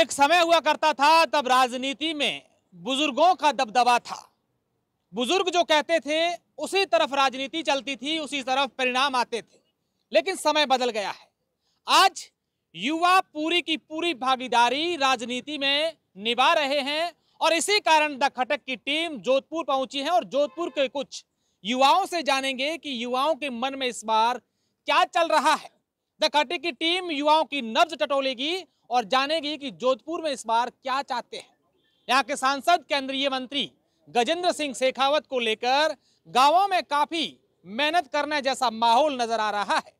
एक समय हुआ करता था तब राजनीति में बुजुर्गों का दबदबा था बुजुर्ग जो कहते थे उसी तरफ राजनीति चलती थी उसी तरफ परिणाम आते थे लेकिन समय बदल गया है आज युवा पूरी की पूरी भागीदारी राजनीति में निभा रहे हैं और इसी कारण द खटक की टीम जोधपुर पहुंची है और जोधपुर के कुछ युवाओं से जानेंगे कि युवाओं के मन में इस बार क्या चल रहा है द खटक की टीम युवाओं की नब्ज टटोलेगी और जानेगी कि जोधपुर में इस बार क्या चाहते हैं यहाँ के सांसद केंद्रीय मंत्री गजेंद्र सिंह शेखावत को लेकर गांवों में काफी मेहनत करने जैसा माहौल नजर आ रहा है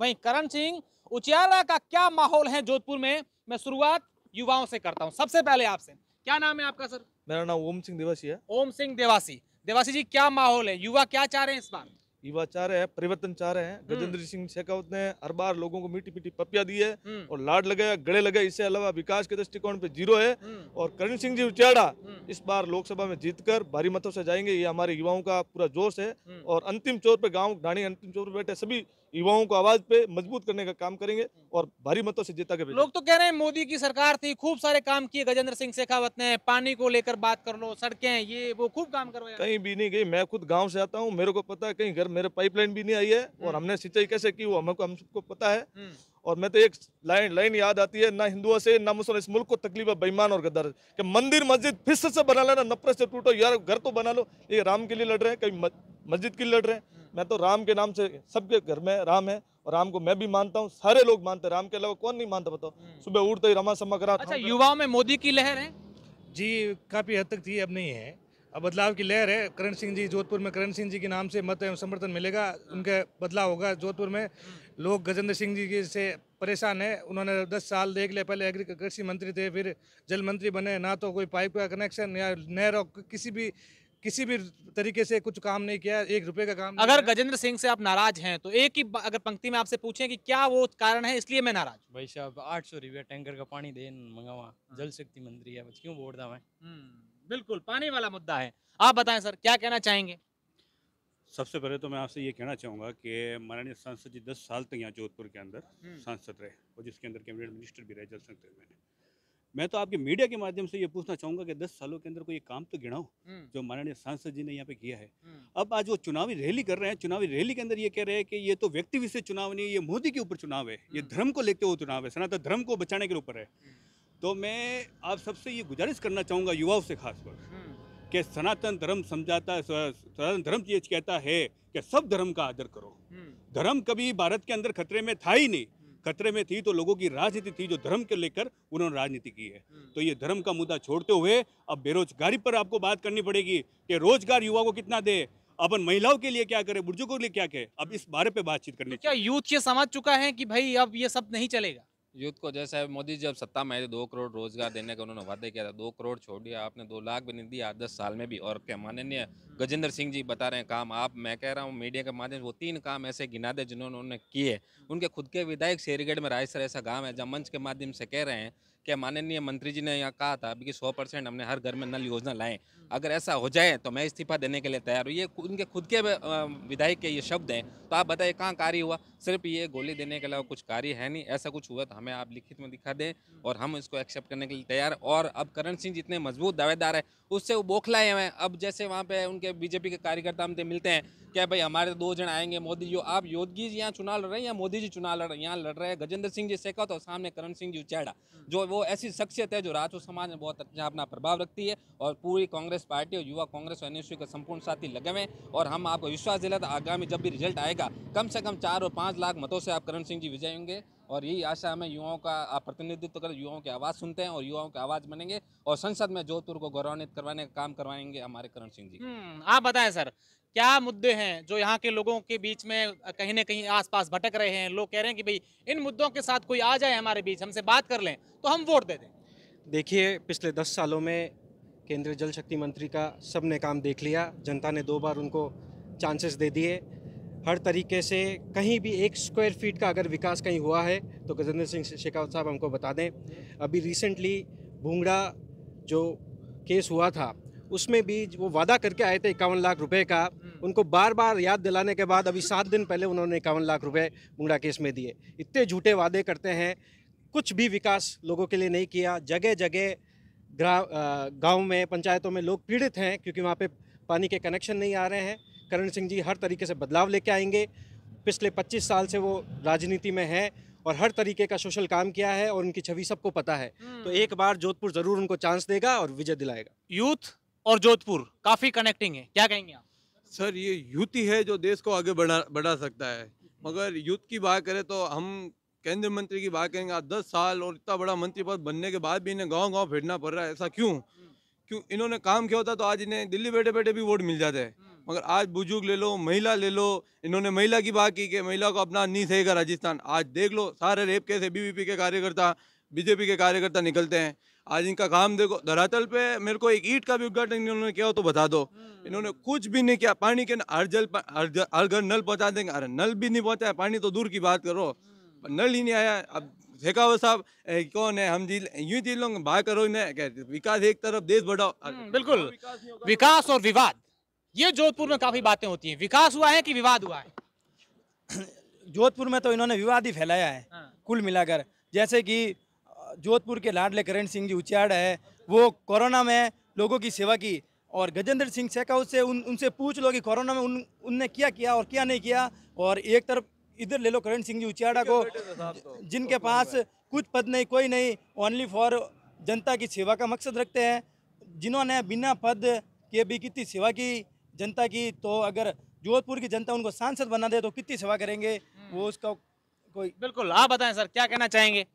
वहीं करण सिंह उचियारा का क्या माहौल है जोधपुर में मैं शुरुआत युवाओं से करता हूँ सबसे पहले आपसे क्या नाम है आपका सर मेरा नाम ओम सिंह देवासी है ओम सिंह देवासी देवासी जी क्या माहौल है युवा क्या चाह रहे हैं इस बार युवा चाह रहे हैं परिवर्तन चाह रहे हैं हम्म। गजेंद्र सिंह शेखावत ने हर बार लोगों को मीठी मीठी पपिया दी है हम्म। और लाड लगाया गड़े लगाए इससे अलावा विकास के दृष्टिकोण पे जीरो है हम्म। और करण सिंह जी उचाड़ा इस बार लोकसभा में जीतकर भारी मतों से जाएंगे ये हमारे युवाओं का पूरा जोश है हम्म। और अंतिम चोर पे गांव ढाणी अंतिम चोर पे बैठे सभी युवाओं को आवाज पे मजबूत करने का काम करेंगे और भारी मतों से जीता के लोग तो कह रहे हैं मोदी की सरकार थी खूब सारे काम किए गजेंद्र सिंह शेखावत ने पानी को लेकर बात कर लो सड़कें ये वो खूब काम करो कहीं भी नहीं गई मैं खुद गाँव से आता हूँ मेरे को पता है कहीं घर मेरे पाइपलाइन भी नहीं आई है हम्म। और हमने सिंचाई कैसे की वो हमको हम सबको पता है हम्म। और मैं तो एक लाइन लाइन याद आती है ना हिंदुओं से ना मुसलमान इस मुल्क को तकलीफ है बेईमान और गद्दार कि मंदिर मस्जिद फिर से बना लेना नफरत से टूटो यार घर तो बना लो ये राम के लिए लड़ रहे हैं कहीं मस्जिद के लिए लड़ रहे हैं मैं तो राम के नाम से सबके घर में राम है और राम को मैं भी मानता हूँ सारे लोग मानते हैं राम के अलावा कौन नहीं मानता बताओ हम्म। सुबह उठते ही रमा समा कर अच्छा, युवाओं में मोदी की लहर है जी काफ़ी हद तक थी अब नहीं है अब बदलाव की लहर है करण सिंह जी जोधपुर में करण सिंह जी के नाम से मत एवं समर्थन मिलेगा उनके बदलाव होगा जोधपुर में लोग गजेंद्र सिंह जी के से परेशान है उन्होंने दस साल देख लिया पहले एग्री कृषि मंत्री थे फिर जल मंत्री बने ना तो कोई पाइप का कनेक्शन या नहर किसी भी किसी भी तरीके से कुछ काम नहीं किया एक रुपए का काम अगर गजेंद्र सिंह से आप नाराज हैं तो एक ही अगर पंक्ति में आपसे पूछें कि क्या वो कारण है इसलिए मैं नाराज भाई साहब आठ सौ रुपया टैंकर का पानी दे मंगावा जल शक्ति मंत्री है क्यों वोट दा बिल्कुल पानी वाला मुद्दा है आप बताएं सर क्या कहना चाहेंगे सबसे पहले तो मैं आपसे ये कहना चाहूँगा कि माननीय सांसद जी दस साल तक यहाँ जोधपुर के अंदर हम्म। सांसद रहे और जिसके अंदर कैबिनेट मिनिस्टर भी रहे जल संकट मैं तो आपके मीडिया के माध्यम से ये पूछना चाहूंगा कि दस सालों के अंदर कोई काम तो गिनाओ हम्म। जो माननीय सांसद जी ने यहाँ पे किया है हम्म। अब आज वो चुनावी रैली कर रहे हैं चुनावी रैली के अंदर ये कह रहे हैं कि ये तो व्यक्ति विशेष चुनाव नहीं है ये मोदी के ऊपर चुनाव है ये धर्म को लेकर वो चुनाव है सनातन धर्म को बचाने के ऊपर है तो मैं आप सबसे ये गुजारिश करना चाहूँगा युवाओं से खासकर कि सनातन धर्म समझाता सनातन धर्म ये कहता है कि सब धर्म का आदर करो हम्म। धर्म कभी भारत के अंदर खतरे में था ही नहीं हम्म। खतरे में थी तो लोगों की राजनीति थी जो धर्म के लेकर उन्होंने राजनीति की है हम्म। तो ये धर्म का मुद्दा छोड़ते हुए अब बेरोजगारी पर आपको बात करनी पड़ेगी कि रोजगार युवा को कितना दे अपन महिलाओं के लिए क्या करे बुजुर्गों के लिए क्या कहे अब इस बारे पे बातचीत करनी तो क्या यूथ ये समझ चुका है कि भाई अब ये सब नहीं चलेगा यूथ को जैसे मोदी जी अब सत्ता में आए दो करोड़ रोजगार देने का उन्होंने वादा किया था दो करोड़ छोड़ दिया आपने दो लाख भी नहीं दिया दस साल में भी और क्या माननीय गजेंद्र सिंह जी बता रहे हैं काम आप मैं कह रहा हूँ मीडिया के माध्यम से वो तीन काम ऐसे गिना दे जिन्होंने उन्होंने किए उनके खुद के विधायक शेरगढ़ में रायसर ऐसा गाँव है जहाँ मंच के माध्यम से कह रहे हैं कि माननीय मंत्री जी ने यहाँ कहा था अभी कि सौ परसेंट हमने हर घर में नल योजना लाएं हम्म। अगर ऐसा हो जाए तो मैं इस्तीफा देने के लिए तैयार हूँ ये उनके खुद के विधायक के ये शब्द हैं तो आप बताइए कहाँ कार्य हुआ सिर्फ ये गोली देने के अलावा कुछ कार्य है नहीं ऐसा कुछ हुआ तो हमें आप लिखित में दिखा दें हम्म। और हम इसको एक्सेप्ट करने के लिए तैयार और अब करण सिंह जितने मजबूत दावेदार है उससे वो बौखलाए हुए हैं अब जैसे वहाँ पे उनके बीजेपी के कार्यकर्ता हमसे मिलते हैं क्या भाई हमारे दो जन आएंगे मोदी जी आप योगी जी यहाँ चुनाव लड़ रहे हैं या मोदी जी चुनाव लड़ रहे हैं यहाँ लड़ रहे हैं गजेंद्र सिंह जी शेखावत और सामने करण सिंह जी उचैडा हम्म। जो वो वो ऐसी शख्सियत है जो राजपूत समाज में बहुत अच्छा अपना प्रभाव रखती है और पूरी कांग्रेस पार्टी और युवा कांग्रेस और एनएसयू के संपूर्ण साथी लगे हुए हैं और हम आपको विश्वास दिलाते तो आगामी जब भी रिजल्ट आएगा कम से कम चार और पाँच लाख मतों से आप करण सिंह जी विजय होंगे और यही आशा हमें युवाओं का आप प्रतिनिधित्व कर युवाओं की आवाज़ सुनते हैं और युवाओं की आवाज़ बनेंगे और संसद में जोधपुर को गौरवान्वित करवाने का काम करवाएंगे हमारे करण सिंह जी हम्म, आप बताएं सर क्या मुद्दे हैं जो यहाँ के लोगों के बीच में कहीं ना कहीं आसपास भटक रहे हैं लोग कह रहे हैं कि भाई इन मुद्दों के साथ कोई आ जाए हमारे बीच हमसे बात कर लें तो हम वोट दे दें देखिए पिछले दस सालों में केंद्रीय जल शक्ति मंत्री का सब ने काम देख लिया जनता ने दो बार उनको चांसेस दे दिए हर तरीके से कहीं भी एक स्क्वायर फीट का अगर विकास कहीं हुआ है तो गजेंद्र सिंह शेखावत साहब हमको बता दें अभी रिसेंटली भूंगड़ा जो केस हुआ था उसमें भी वो वादा करके आए थे इक्यावन लाख रुपए का उनको बार बार याद दिलाने के बाद अभी सात दिन पहले उन्होंने इक्यावन लाख रुपए मुंगड़ा केस में दिए इतने झूठे वादे करते हैं कुछ भी विकास लोगों के लिए नहीं किया जगह जगह गाँव में पंचायतों में लोग पीड़ित हैं क्योंकि वहाँ पर पानी के कनेक्शन नहीं आ रहे हैं करण सिंह जी हर तरीके से बदलाव लेके आएंगे पिछले पच्चीस साल से वो राजनीति में हैं और हर तरीके का सोशल काम किया है और उनकी छवि सबको पता है तो हम्म। एक बार जोधपुर जरूर उनको चांस देगा और विजय दिलाएगा यूथ और जोधपुर काफ़ी कनेक्टिंग है क्या कहेंगे आप सर ये युति है जो देश को आगे बढ़ा बढ़ा सकता है मगर युद्ध की बात करें तो हम केंद्र मंत्री की बात करेंगे आज दस साल और इतना बड़ा मंत्री पद बनने के बाद भी इन्हें गांव गांव फिरना पड़ रहा है ऐसा क्यों क्यों इन्होंने काम किया होता तो आज इन्हें दिल्ली बैठे बैठे भी वोट मिल जाते हैं मगर आज बुजुर्ग ले लो महिला ले लो इन्होंने महिला की बात की कि महिला को अपना नहीं सहेगा राजस्थान आज देख लो सारे रेप केस है बीवीपी के कार्यकर्ता बीजेपी के कार्यकर्ता निकलते हैं आज इनका काम देखो धरातल पे मेरे को एक ईट का भी उद्घाटन इन्होंने किया तो बता दो हम्म। इन्होंने कुछ भी नहीं किया पानी के हर जल हर घर नल पहुँचा देंगे अरे नल भी नहीं पहुँचा पानी तो दूर की बात करो हम्म। नल ही नहीं आया अब शेखावत साहब कौन है हम जी यूं जी तो लोग बात करो इन्हें विकास एक तरफ देश बढ़ाओ हम्म, बिल्कुल तो विकास और विवाद ये जोधपुर में काफी बातें होती हैं विकास हुआ है कि विवाद हुआ है जोधपुर में तो इन्होंने विवाद ही फैलाया है हाँ। कुल मिलाकर जैसे कि जोधपुर के लाडले करण सिंह जी उचियाड़ा है वो कोरोना में लोगों की सेवा की और गजेंद्र सिंह शेखावत से उन उनसे पूछ लो कि कोरोना में उन उनने क्या किया और क्या नहीं किया और एक तरफ इधर ले लो करण सिंह जी उचियाड़ा को तो? जिनके तो पास कुछ पद नहीं कोई नहीं ओनली फॉर जनता की सेवा का मकसद रखते हैं जिन्होंने बिना पद के भी कितनी सेवा की जनता की तो अगर जोधपुर की जनता उनको सांसद बना दे तो कितनी सेवा करेंगे वो उसका कोई बिल्कुल आप बताएं सर क्या कहना चाहेंगे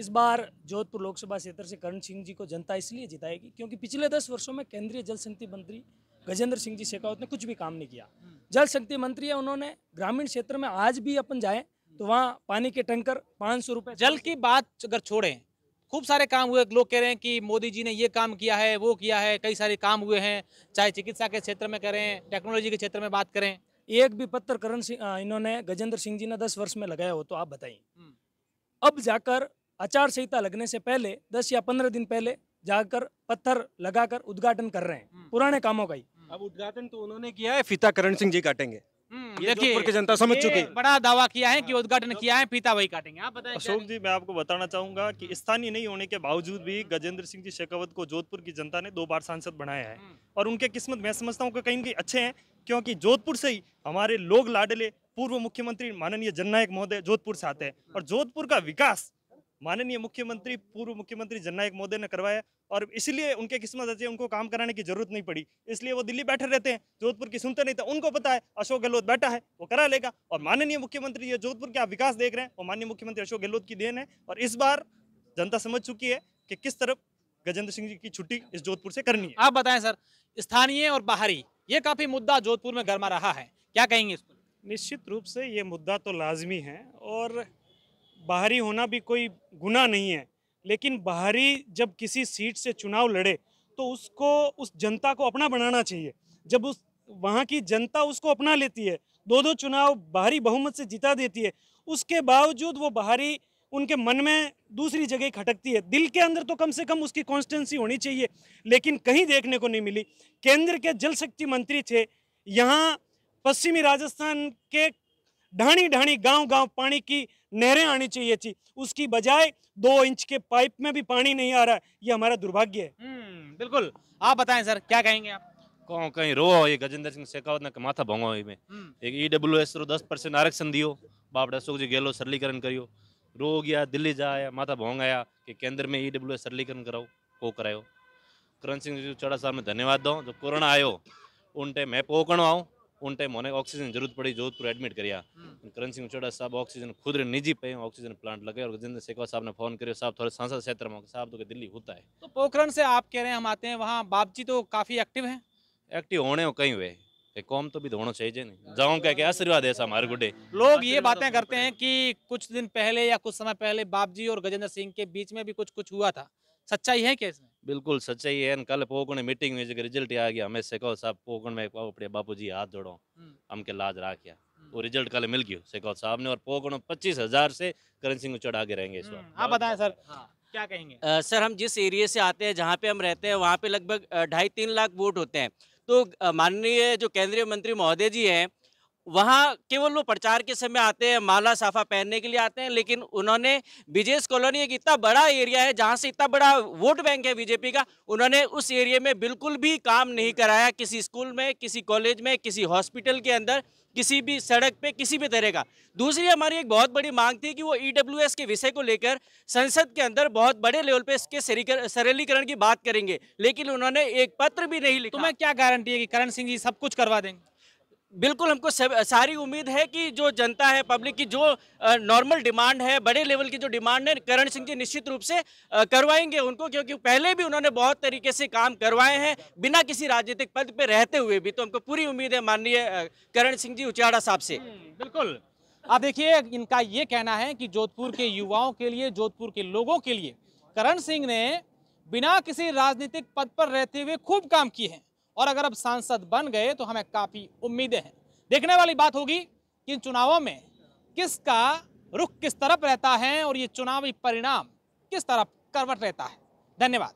इस बार जोधपुर लोकसभा क्षेत्र से करण सिंह जी को जनता इसलिए जिताएगी क्योंकि पिछले दस वर्षों में केंद्रीय जल शक्ति मंत्री गजेंद्र सिंह जी शेखावत ने कुछ भी काम नहीं किया हम्म। जल शक्ति मंत्री है उन्होंने ग्रामीण क्षेत्र में आज भी अपन जाए तो वहाँ पानी के टैंकर पाँच सौ रुपये जल की बात अगर छोड़ें खूब सारे काम हुए लोग कह रहे हैं कि मोदी जी ने ये काम किया है वो किया है कई सारे काम हुए हैं चाहे चिकित्सा के क्षेत्र में करें टेक्नोलॉजी के क्षेत्र में बात करें एक भी पत्र करण सिंह इन्होंने गजेंद्र सिंह जी ने दस वर्ष में लगाया हो तो आप बताइए हम्म। अब जाकर आचार संहिता लगने से पहले दस या पंद्रह दिन पहले जाकर पत्थर लगाकर उद्घाटन कर रहे हैं हम्म। पुराने कामों का ही हम्म। अब उद्घाटन तो उन्होंने किया है फीता करण सिंह जी काटेंगे हम्म, देखिए की जनता समझ चुकी बड़ा दावा किया है कि हाँ। उद्घाटन किया है फीता वही काटेंगे आप बताएं अशोक जी मैं आपको बताना चाहूंगा कि स्थानीय नहीं होने के बावजूद भी गजेंद्र सिंह जी शेखावत को जोधपुर की जनता ने दो बार सांसद बनाया है और उनके किस्मत मैं समझता हूँ कहीं कहीं अच्छे हैं क्योंकि जोधपुर से ही हमारे लोग लाडले पूर्व मुख्यमंत्री माननीय जननायक महोदय जोधपुर से आते हैं और जोधपुर का विकास माननीय मुख्यमंत्री पूर्व मुख्यमंत्री जननायक मोदी ने करवाया और इसलिए उनके किस्मत अच्छी उनको काम कराने की जरूरत नहीं पड़ी इसलिए वो दिल्ली बैठे रहते हैं जोधपुर की सुनते नहीं तो उनको पता है अशोक गहलोत बैठा है वो करा लेगा और माननीय मुख्यमंत्री ये जोधपुर के आप विकास देख रहे हैं वो माननीय मुख्यमंत्री अशोक गहलोत की देन है और इस बार जनता समझ चुकी है कि किस तरफ गजेंद्र सिंह जी की छुट्टी इस जोधपुर से करनी है आप बताएं सर स्थानीय और बाहरी ये काफी मुद्दा जोधपुर में गर्मा रहा है क्या कहेंगे पर निश्चित रूप से ये मुद्दा तो लाजमी है और बाहरी होना भी कोई गुना नहीं है लेकिन बाहरी जब किसी सीट से चुनाव लड़े तो उसको उस जनता को अपना बनाना चाहिए जब उस वहाँ की जनता उसको अपना लेती है दो दो चुनाव बाहरी बहुमत से जिता देती है उसके बावजूद वो बाहरी उनके मन में दूसरी जगह खटकती है दिल के अंदर तो कम से कम उसकी कॉन्स्टेंसी होनी चाहिए लेकिन कहीं देखने को नहीं मिली केंद्र के जल शक्ति मंत्री थे यहाँ पश्चिमी राजस्थान के ढाणी ढाणी गांव गांव पानी की नहरें आनी चाहिए थी उसकी बजाय दो इंच के पाइप में भी पानी नहीं आ रहा है ये हमारा दुर्भाग्य है हम्म, बिल्कुल आप बताएं सर क्या कहेंगे आप कौन कहीं रो ये गजेंद्र सिंह शेखावत ने माथा भोंगो में हम्म। एक ई डब्ल्यू एस रो दस परसेंट आरक्षण दियो बापड़ा अशोक जी गहलो सरलीकरण करियो रो गया दिल्ली जाया माथा भोंग आया कि केंद्र में ई डब्ल्यू एस सरलीकरण कराओ को करायो करण सिंह जी चौड़ा साहब में धन्यवाद दो जो कोरोना आयो उन टाइम मैं पोकण आऊँ उन टाइम होने ऑक्सीजन जरूरत पड़ी जोधपुर एडमिट करिया करण सिंह चौड़ा साहब ऑक्सीजन खुद रे निजी पे ऑक्सीजन प्लांट लगे और गजेंद्र शेखवा साहब ने फोन करियो साहब थोड़े सांसद क्षेत्र में साहब तो दिल्ली होता है तो पोखरण से आप कह रहे हैं हम आते हैं वहाँ बाप जी तो काफ़ी एक्टिव है एक्टिव होने हो कहीं हुए कि कौम तो भी धोना तो चाहिए नहीं जाओ क्या क्या आशीर्वाद है हमारे गुडे लोग ये बातें करते हैं कि कुछ दिन पहले या कुछ समय पहले बाप जी और गजेंद्र सिंह के बीच में भी कुछ कुछ हुआ था सच्चाई है क्या इसमें बिल्कुल सच्चाई है कल पोकण मीटिंग में जो रिजल्ट आ गया हमें सेकौ साहब पोकण में अपने बापू जी हाथ जोड़ो हम हम्म। के लाज राखिया वो हम्म। रिजल्ट कल मिल गयो सेकौ साहब ने और पोकण पच्चीस हजार से करण सिंह उचड़ आगे रहेंगे इस बार हम्म, आप बताए सर हाँ, क्या कहेंगे सर हम जिस एरिया से आते हैं जहाँ पे हम रहते हैं वहाँ पे लगभग ढाई तीन लाख वोट होते हैं तो माननीय जो केंद्रीय मंत्री महोदय जी हैं वहाँ केवल वो प्रचार के समय आते हैं माला साफा पहनने के लिए आते हैं लेकिन उन्होंने विजेश कॉलोनी एक इतना बड़ा एरिया है जहाँ से इतना बड़ा वोट बैंक है बीजेपी का उन्होंने उस एरिया में बिल्कुल भी काम नहीं कराया किसी स्कूल में किसी कॉलेज में किसी हॉस्पिटल के अंदर किसी भी सड़क पे किसी भी तरह का दूसरी हमारी एक बहुत बड़ी मांग थी कि वो ई e के विषय को लेकर संसद के अंदर बहुत बड़े लेवल पे इसके सरलीकरण की बात करेंगे लेकिन उन्होंने एक पत्र भी नहीं लिखा तो मैं क्या गारंटी है कि करण सिंह जी सब कुछ करवा देंगे बिल्कुल हमको सारी उम्मीद है कि जो जनता है पब्लिक की जो नॉर्मल डिमांड है बड़े लेवल की जो डिमांड है करण सिंह जी निश्चित रूप से करवाएंगे उनको क्योंकि पहले भी उन्होंने बहुत तरीके से काम करवाए हैं बिना किसी राजनीतिक पद पे रहते हुए भी तो हमको पूरी उम्मीद है माननीय करण सिंह जी उचाड़ा साहब से हम्म, बिल्कुल आप देखिए इनका ये कहना है कि जोधपुर के युवाओं के लिए जोधपुर के लोगों के लिए करण सिंह ने बिना किसी राजनीतिक पद पर रहते हुए खूब काम किए हैं और अगर अब सांसद बन गए तो हमें काफ़ी उम्मीदें हैं देखने वाली बात होगी कि इन चुनावों में किसका रुख किस तरफ रहता है और ये चुनावी परिणाम किस तरफ करवट रहता है धन्यवाद